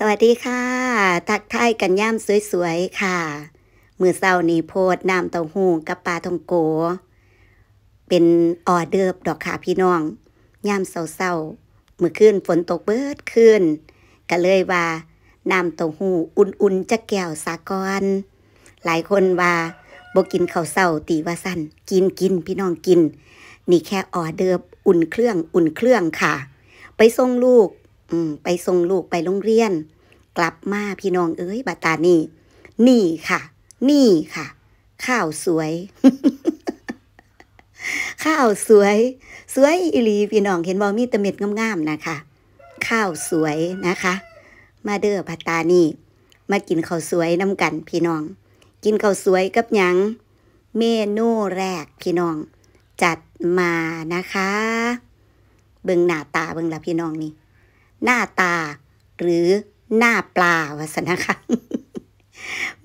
สวัสดีค่ะ ทักทายกันย่ามสวยๆค่ะมือเศร้านี่โพดน้ำเต้าหู้กับปลาทองโก เป็นออเดอร์บดอกขาพี่น้องย่ามเศร้าๆมือขึ้นฝนตกเบิดขึ้นก็เลยว่าน้ำเต้าหู้อุ่นๆจะแก้วสากอน หลายคนว่าบ่กินข้าวเศร้าตีว่าสั้นกินกินพี่น้องกิน นี่แค่ออเดอร์บอุ่นเครื่องอุ่นเครื่องค่ะ ไปส่งลูกอืม ไปส่งลูกไปโรงเรียน กลับมาพี่น้องเอ้ยบาตานี่นี่ค่ะ นี่ค่ะ ข้าวสวย ข้าวสวย สวยอีลี พี่น้องเห็นบอมีตะเม็ดงามๆนะคะข้าวสวยนะคะ มาเด้อบาตานี่มากินข้าวสวยน้ำกันพี่น้อง กินข้าวสวยกับยังเมนูแรกพี่น้อง จัดมานะคะ เบิงหน้าตาเบิงละพี่น้องนี่หน้าตา หรือ หน้าปลาวะสนะคะ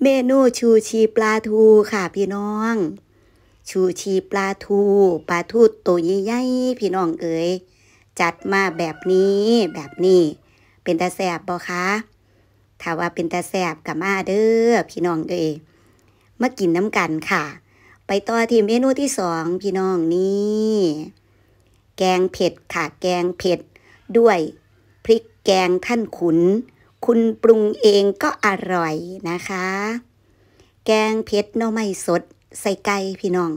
เมนูชูชีปลาทูค่ะพี่น้อง ชูชีปลาทู ปลาทูตัวใหญ่ๆพี่น้องเอ๋ยจัดมาแบบนี้แบบนี้ เป็นตาแสบบอคะ ถ้าว่าเป็นตาแสบกับมาเด้อพี่น้องเอ๋ยมากินน้ำกันค่ะ ไปต่อที่เมนูที่สองพี่น้องนี่แกงเผ็ดค่ะ แกงเผ็ด ด้วยพริกแกงท่านขุน คุณปรุงเองก็อร่อยนะคะ แกงเผ็ดน่อไม่สด ใส่ไก่พี่น้อง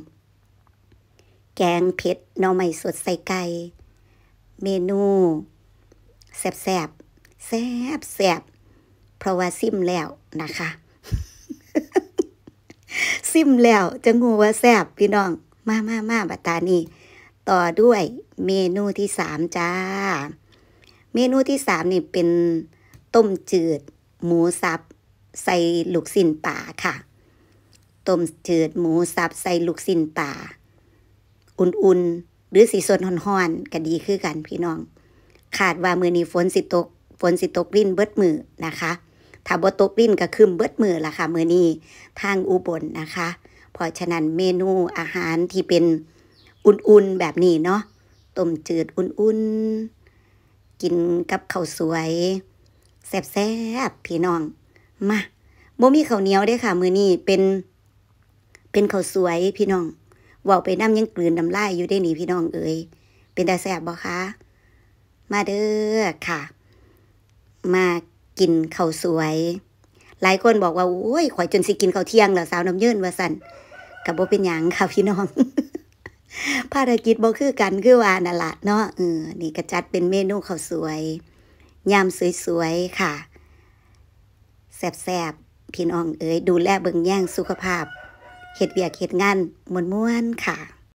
แกงเผ็ดน่อไม่สดใส่ไก่ เมนู แซ่บแซบแซบแซบ เพราะว่าซิมแล้วนะคะ ซิมแล้ว จะงูว่าแซบพี่น้อง มามามาบัตตานี่ต่อด้วยเมนูที่สามจ้าเมนูที่สามนี่เป็นต้มจืด หมูสับใส่ลูกสินป่าค่ะต้มจืดหมูสับใส่ลูกสินป่าอุ่นๆหรือสีสดห่อนๆก็ดีคือกันพี่น้องขาดว่ามือนี้ฝนสิตกฝนสิตกริ่นเบิดมือนะคะ ถ้าบตกริ่นก็คืมเบิดมือละค่ะ มือนี้ทางอุบลนนะคะเพราะฉะนั้นเมนูอาหารที่เป็นอุ่นๆแบบนี้เนาะต้มจืดอุ่นๆกินกับข้าวสวย แซ่บๆพี่น้องมาบ่มีข้าวเหนียวได้ค่ะ มือนี้เป็น เป็นข้าวสวยพี่น้องว่าไปน้ำยังกลืนน้ำลายอยู่ได้หนีพี่น้อง เอ๋ยเป็นต่แซ่บบ่คะมาเด้อค่ะ มากินข้าวสวย หลายคนบอกว่าโอ้ยข่อยจนสิกินข้าวเที่ยง แล้วสาวน้ำเยินว่าสันกับโบเป็นอย่างค่ะพี่น้องภารกิจบอคือกัน คือว่านั่นละเนาะเออ นี่กระจัดเป็นเมนูข้าวสวยยำสวยๆ ค่ะแสบๆพี่น้องเอ๋ย ดูแลเบิ่งแย่งสุขภาพเฮ็ดเบียกเฮ็ดงานมวนๆ ค่ะ